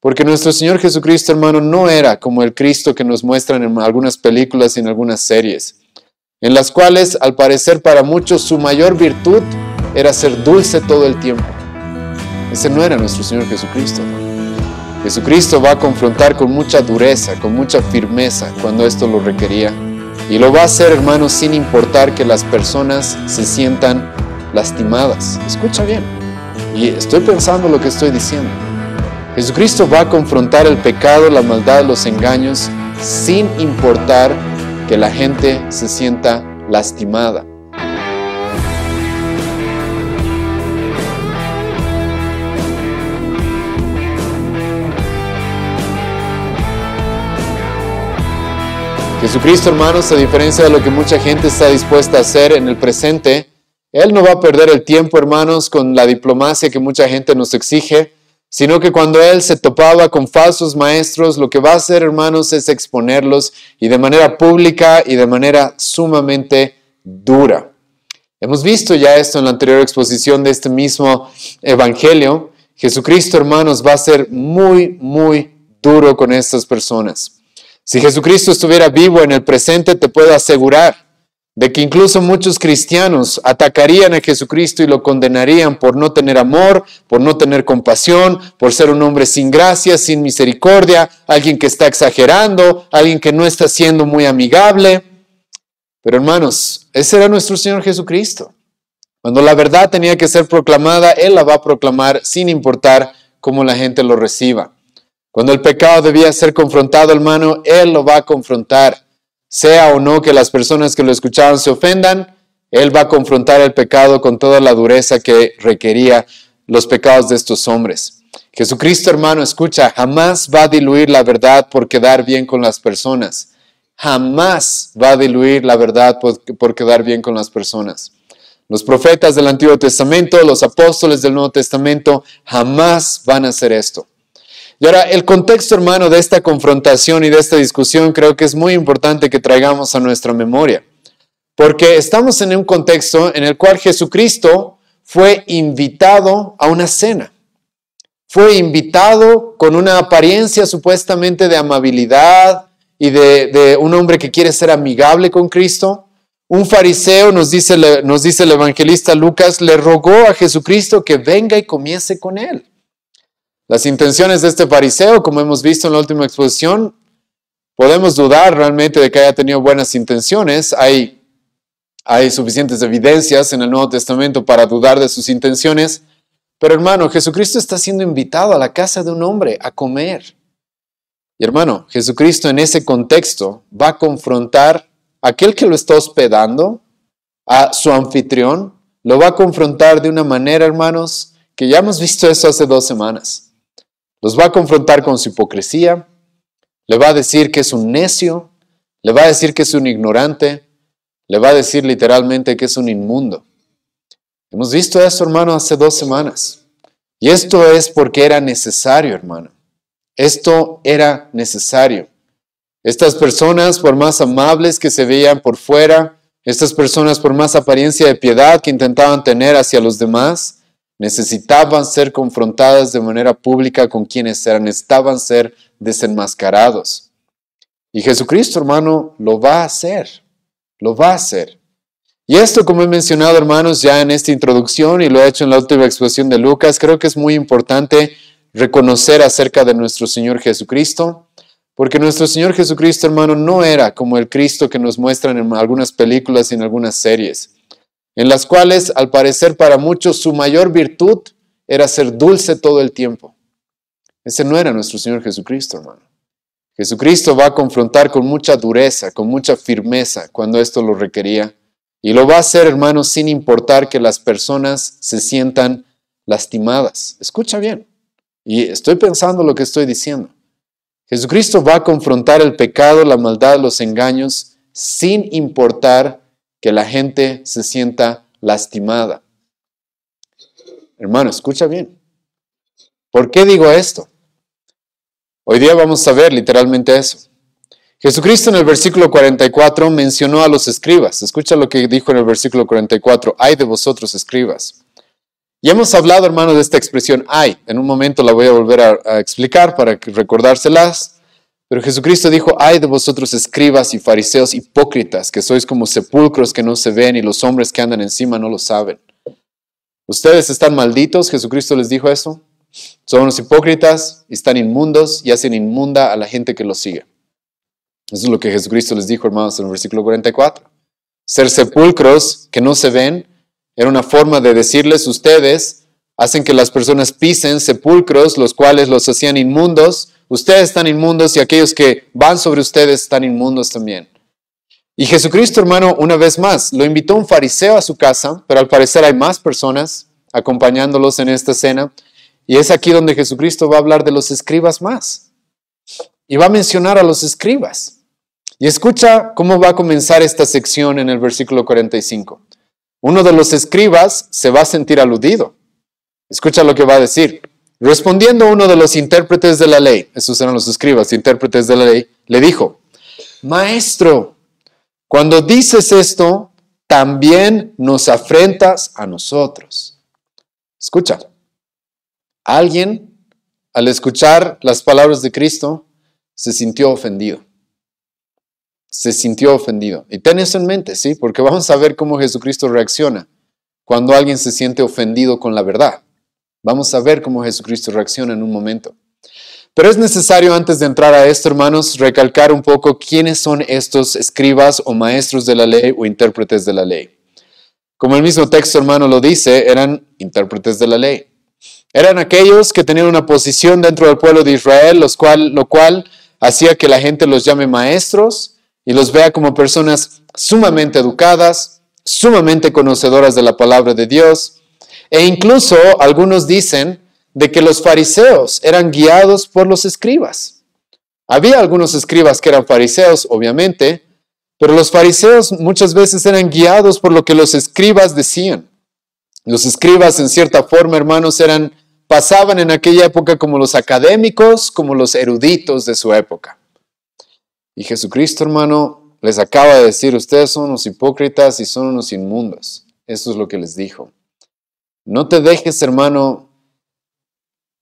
Porque nuestro Señor Jesucristo, hermano, no era como el Cristo que nos muestran en algunas películas y en algunas series, en las cuales, al parecer para muchos, su mayor virtud era ser dulce todo el tiempo. Ese no era nuestro Señor Jesucristo. Jesucristo va a confrontar con mucha dureza, con mucha firmeza, cuando esto lo requería. Y lo va a hacer, hermano, sin importar que las personas se sientan lastimadas. Escucha bien. Y estoy pensando lo que estoy diciendo. Jesucristo va a confrontar el pecado, la maldad, los engaños, sin importar que la gente se sienta lastimada. Jesucristo, hermanos, a diferencia de lo que mucha gente está dispuesta a hacer en el presente, Él no va a perder el tiempo, hermanos, con la diplomacia que mucha gente nos exige sino que cuando él se topaba con falsos maestros, lo que va a hacer, hermanos, es exponerlos y de manera pública y de manera sumamente dura. Hemos visto ya esto en la anterior exposición de este mismo Evangelio. Jesucristo, hermanos, va a ser muy, muy duro con estas personas. Si Jesucristo estuviera vivo en el presente, te puedo asegurar de que incluso muchos cristianos atacarían a Jesucristo y lo condenarían por no tener amor, por no tener compasión, por ser un hombre sin gracia, sin misericordia, alguien que está exagerando, alguien que no está siendo muy amigable. Pero hermanos, ese era nuestro Señor Jesucristo. Cuando la verdad tenía que ser proclamada, Él la va a proclamar sin importar cómo la gente lo reciba. Cuando el pecado debía ser confrontado, hermano, Él lo va a confrontar sea o no que las personas que lo escuchaban se ofendan, Él va a confrontar el pecado con toda la dureza que requería los pecados de estos hombres. Jesucristo, hermano, escucha, jamás va a diluir la verdad por quedar bien con las personas. Jamás va a diluir la verdad por quedar bien con las personas. Los profetas del Antiguo Testamento, los apóstoles del Nuevo Testamento, jamás van a hacer esto. Y ahora, el contexto, hermano, de esta confrontación y de esta discusión creo que es muy importante que traigamos a nuestra memoria, porque estamos en un contexto en el cual Jesucristo fue invitado a una cena. Fue invitado con una apariencia supuestamente de amabilidad y de, un hombre que quiere ser amigable con Cristo. Un fariseo, nos dice, nos dice el evangelista Lucas, le rogó a Jesucristo que venga y comience con él. Las intenciones de este fariseo, como hemos visto en la última exposición, podemos dudar realmente de que haya tenido buenas intenciones. Hay, hay suficientes evidencias en el Nuevo Testamento para dudar de sus intenciones. Pero hermano, Jesucristo está siendo invitado a la casa de un hombre a comer. Y hermano, Jesucristo en ese contexto va a confrontar a aquel que lo está hospedando, a su anfitrión, lo va a confrontar de una manera, hermanos, que ya hemos visto eso hace dos semanas. Los va a confrontar con su hipocresía, le va a decir que es un necio, le va a decir que es un ignorante, le va a decir literalmente que es un inmundo. Hemos visto eso, hermano, hace dos semanas. Y esto es porque era necesario, hermano. Esto era necesario. Estas personas, por más amables que se veían por fuera, estas personas, por más apariencia de piedad que intentaban tener hacia los demás, necesitaban ser confrontadas de manera pública con quienes eran, estaban ser desenmascarados. Y Jesucristo, hermano, lo va a hacer, lo va a hacer. Y esto, como he mencionado, hermanos, ya en esta introducción y lo he hecho en la última exposición de Lucas, creo que es muy importante reconocer acerca de nuestro Señor Jesucristo, porque nuestro Señor Jesucristo, hermano, no era como el Cristo que nos muestran en algunas películas y en algunas series en las cuales, al parecer para muchos, su mayor virtud era ser dulce todo el tiempo. Ese no era nuestro Señor Jesucristo, hermano. Jesucristo va a confrontar con mucha dureza, con mucha firmeza, cuando esto lo requería. Y lo va a hacer, hermano, sin importar que las personas se sientan lastimadas. Escucha bien. Y estoy pensando lo que estoy diciendo. Jesucristo va a confrontar el pecado, la maldad, los engaños, sin importar que la gente se sienta lastimada. Hermano, escucha bien. ¿Por qué digo esto? Hoy día vamos a ver literalmente eso. Jesucristo en el versículo 44 mencionó a los escribas. Escucha lo que dijo en el versículo 44. Hay de vosotros escribas. Y hemos hablado, hermano, de esta expresión hay. En un momento la voy a volver a, explicar para recordárselas. Pero Jesucristo dijo, ay de vosotros escribas y fariseos hipócritas, que sois como sepulcros que no se ven y los hombres que andan encima no lo saben. Ustedes están malditos, Jesucristo les dijo eso. Son unos hipócritas, están inmundos y hacen inmunda a la gente que los sigue. Eso es lo que Jesucristo les dijo, hermanos, en el versículo 44. Ser sepulcros que no se ven era una forma de decirles ustedes, hacen que las personas pisen sepulcros, los cuales los hacían inmundos Ustedes están inmundos y aquellos que van sobre ustedes están inmundos también. Y Jesucristo, hermano, una vez más, lo invitó un fariseo a su casa, pero al parecer hay más personas acompañándolos en esta cena. Y es aquí donde Jesucristo va a hablar de los escribas más. Y va a mencionar a los escribas. Y escucha cómo va a comenzar esta sección en el versículo 45. Uno de los escribas se va a sentir aludido. Escucha lo que va a decir. Respondiendo uno de los intérpretes de la ley, esos eran los escribas, intérpretes de la ley, le dijo, Maestro, cuando dices esto, también nos afrentas a nosotros. Escucha, alguien al escuchar las palabras de Cristo se sintió ofendido. Se sintió ofendido. Y ten eso en mente, ¿sí? Porque vamos a ver cómo Jesucristo reacciona cuando alguien se siente ofendido con la verdad. Vamos a ver cómo Jesucristo reacciona en un momento. Pero es necesario antes de entrar a esto, hermanos, recalcar un poco quiénes son estos escribas o maestros de la ley o intérpretes de la ley. Como el mismo texto, hermano, lo dice, eran intérpretes de la ley. Eran aquellos que tenían una posición dentro del pueblo de Israel, los cual, lo cual hacía que la gente los llame maestros y los vea como personas sumamente educadas, sumamente conocedoras de la palabra de Dios, e incluso algunos dicen de que los fariseos eran guiados por los escribas. Había algunos escribas que eran fariseos, obviamente, pero los fariseos muchas veces eran guiados por lo que los escribas decían. Los escribas, en cierta forma, hermanos, eran pasaban en aquella época como los académicos, como los eruditos de su época. Y Jesucristo, hermano, les acaba de decir, ustedes son unos hipócritas y son unos inmundos. Eso es lo que les dijo. No te dejes, hermano,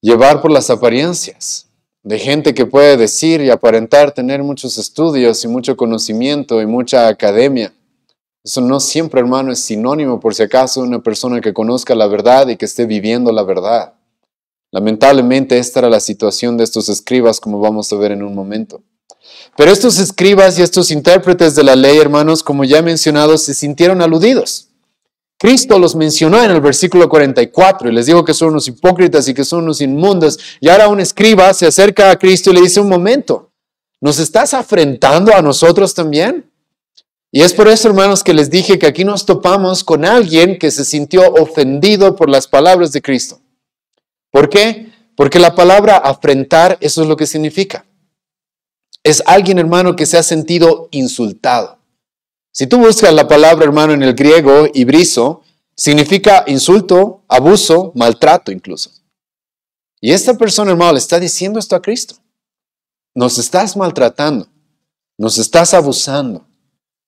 llevar por las apariencias de gente que puede decir y aparentar tener muchos estudios y mucho conocimiento y mucha academia. Eso no siempre, hermano, es sinónimo, por si acaso, una persona que conozca la verdad y que esté viviendo la verdad. Lamentablemente, esta era la situación de estos escribas, como vamos a ver en un momento. Pero estos escribas y estos intérpretes de la ley, hermanos, como ya he mencionado, se sintieron aludidos. Cristo los mencionó en el versículo 44 y les dijo que son unos hipócritas y que son unos inmundos. Y ahora un escriba se acerca a Cristo y le dice, un momento, ¿nos estás afrentando a nosotros también? Y es por eso, hermanos, que les dije que aquí nos topamos con alguien que se sintió ofendido por las palabras de Cristo. ¿Por qué? Porque la palabra afrentar, eso es lo que significa. Es alguien, hermano, que se ha sentido insultado si tú buscas la palabra, hermano, en el griego, ibriso, significa insulto, abuso, maltrato incluso. Y esta persona, hermano, le está diciendo esto a Cristo. Nos estás maltratando, nos estás abusando,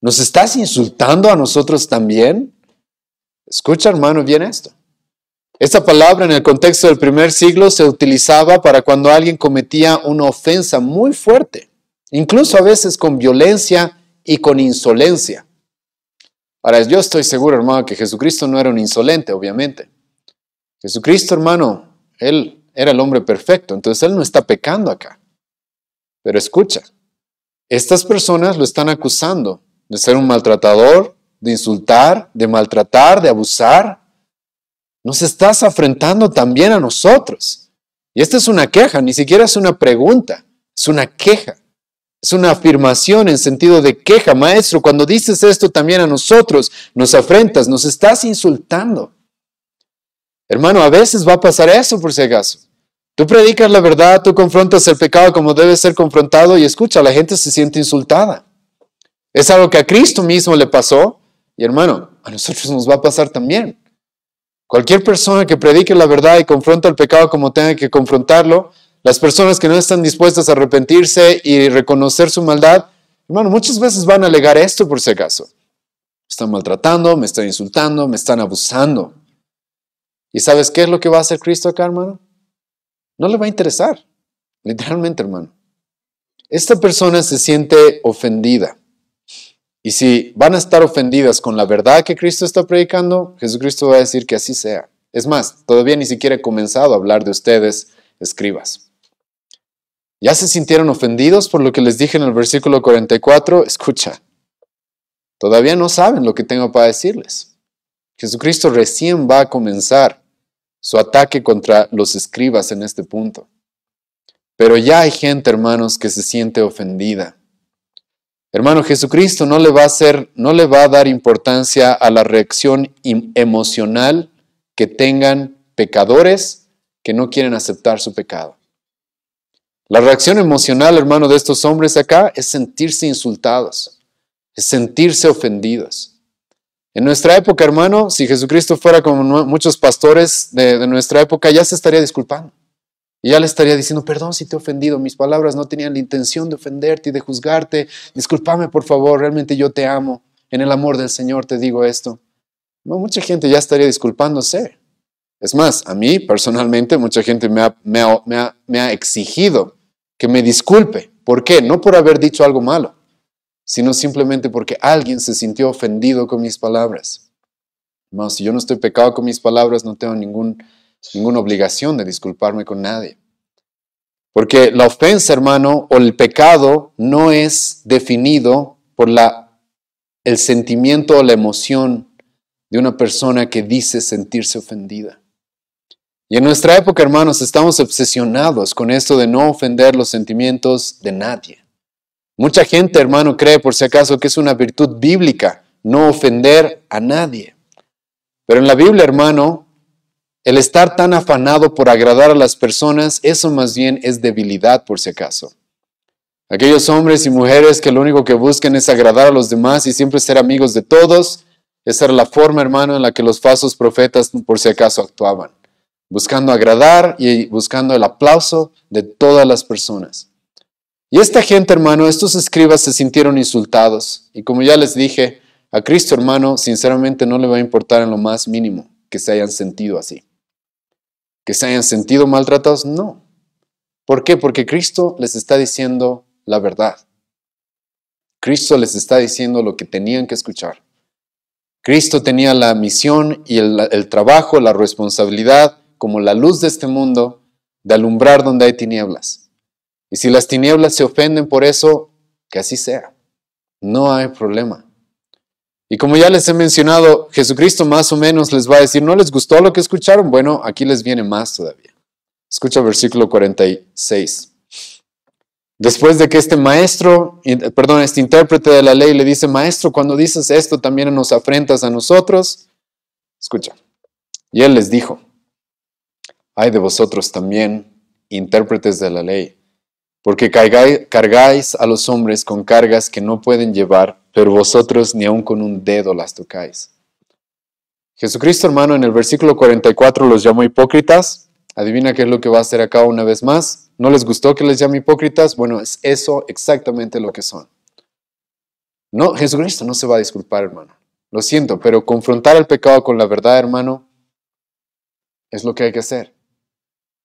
nos estás insultando a nosotros también. Escucha, hermano, bien esto. Esta palabra en el contexto del primer siglo se utilizaba para cuando alguien cometía una ofensa muy fuerte, incluso a veces con violencia y con insolencia. Ahora, yo estoy seguro, hermano, que Jesucristo no era un insolente, obviamente. Jesucristo, hermano, él era el hombre perfecto, entonces él no está pecando acá. Pero escucha, estas personas lo están acusando de ser un maltratador, de insultar, de maltratar, de abusar. Nos estás afrentando también a nosotros. Y esta es una queja, ni siquiera es una pregunta, es una queja. Es una afirmación en sentido de queja, maestro, cuando dices esto también a nosotros, nos afrentas, nos estás insultando. Hermano, a veces va a pasar eso por si acaso. Tú predicas la verdad, tú confrontas el pecado como debe ser confrontado y escucha, la gente se siente insultada. Es algo que a Cristo mismo le pasó y hermano, a nosotros nos va a pasar también. Cualquier persona que predique la verdad y confronta el pecado como tenga que confrontarlo, las personas que no están dispuestas a arrepentirse y reconocer su maldad, hermano, muchas veces van a alegar esto por si acaso. Me están maltratando, me están insultando, me están abusando. ¿Y sabes qué es lo que va a hacer Cristo acá, hermano? No le va a interesar, literalmente, hermano. Esta persona se siente ofendida. Y si van a estar ofendidas con la verdad que Cristo está predicando, Jesucristo va a decir que así sea. Es más, todavía ni siquiera he comenzado a hablar de ustedes, escribas. ¿Ya se sintieron ofendidos por lo que les dije en el versículo 44? Escucha, todavía no saben lo que tengo para decirles. Jesucristo recién va a comenzar su ataque contra los escribas en este punto. Pero ya hay gente, hermanos, que se siente ofendida. Hermano, Jesucristo no le va a hacer, no le va a dar importancia a la reacción emocional que tengan pecadores que no quieren aceptar su pecado. La reacción emocional, hermano, de estos hombres acá es sentirse insultados, es sentirse ofendidos. En nuestra época, hermano, si Jesucristo fuera como muchos pastores de, nuestra época, ya se estaría disculpando. Y ya le estaría diciendo, perdón si te he ofendido, mis palabras no tenían la intención de ofenderte y de juzgarte. Discúlpame, por favor, realmente yo te amo. En el amor del Señor te digo esto. mucha gente ya estaría disculpándose. Es más, a mí personalmente mucha gente me me me ha exigido que me disculpe. ¿Por qué? No por haber dicho algo malo, sino simplemente porque alguien se sintió ofendido con mis palabras. Hermano, si yo no estoy pecado con mis palabras, no tengo ninguna obligación de disculparme con nadie. Porque la ofensa, hermano, o el pecado no es definido por la, el sentimiento o la emoción de una persona que dice sentirse ofendida. Y en nuestra época, hermanos, estamos obsesionados con esto de no ofender los sentimientos de nadie. Mucha gente, hermano, cree por si acaso que es una virtud bíblica no ofender a nadie. Pero en la Biblia, hermano, el estar tan afanado por agradar a las personas, eso más bien es debilidad por si acaso. Aquellos hombres y mujeres que lo único que buscan es agradar a los demás y siempre ser amigos de todos, esa era la forma, hermano, en la que los falsos profetas por si acaso actuaban buscando agradar y buscando el aplauso de todas las personas. Y esta gente, hermano, estos escribas se sintieron insultados. Y como ya les dije, a Cristo, hermano, sinceramente no le va a importar en lo más mínimo que se hayan sentido así. Que se hayan sentido maltratados, no. ¿Por qué? Porque Cristo les está diciendo la verdad. Cristo les está diciendo lo que tenían que escuchar. Cristo tenía la misión y el, trabajo, la responsabilidad como la luz de este mundo, de alumbrar donde hay tinieblas. Y si las tinieblas se ofenden por eso, que así sea. No hay problema. Y como ya les he mencionado, Jesucristo más o menos les va a decir, ¿no les gustó lo que escucharon? Bueno, aquí les viene más todavía. Escucha versículo 46. Después de que este maestro, perdón, este intérprete de la ley le dice, maestro, cuando dices esto también nos afrentas a nosotros. Escucha. Y él les dijo, Ay de vosotros también, intérpretes de la ley, porque cargáis a los hombres con cargas que no pueden llevar, pero vosotros ni aun con un dedo las tocáis. Jesucristo, hermano, en el versículo 44 los llamó hipócritas. Adivina qué es lo que va a hacer acá una vez más. ¿No les gustó que les llame hipócritas? Bueno, es eso exactamente lo que son. No, Jesucristo no se va a disculpar, hermano. Lo siento, pero confrontar el pecado con la verdad, hermano, es lo que hay que hacer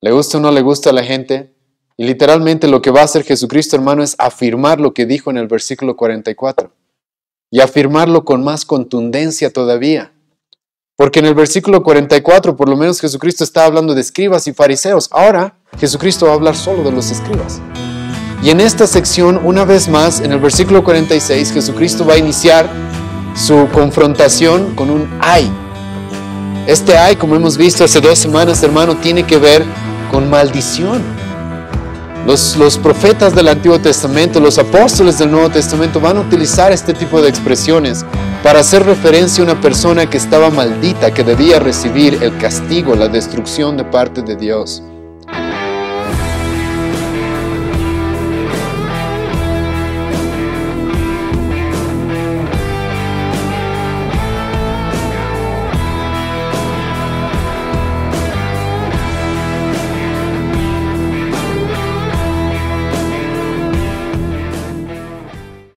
le gusta o no le gusta a la gente. Y literalmente lo que va a hacer Jesucristo, hermano, es afirmar lo que dijo en el versículo 44 y afirmarlo con más contundencia todavía. Porque en el versículo 44, por lo menos Jesucristo está hablando de escribas y fariseos. Ahora Jesucristo va a hablar solo de los escribas. Y en esta sección, una vez más, en el versículo 46, Jesucristo va a iniciar su confrontación con un ay. Este ay, como hemos visto hace dos semanas, hermano, tiene que ver con maldición. Los, los, profetas del Antiguo Testamento, los apóstoles del Nuevo Testamento van a utilizar este tipo de expresiones para hacer referencia a una persona que estaba maldita, que debía recibir el castigo, la destrucción de parte de Dios.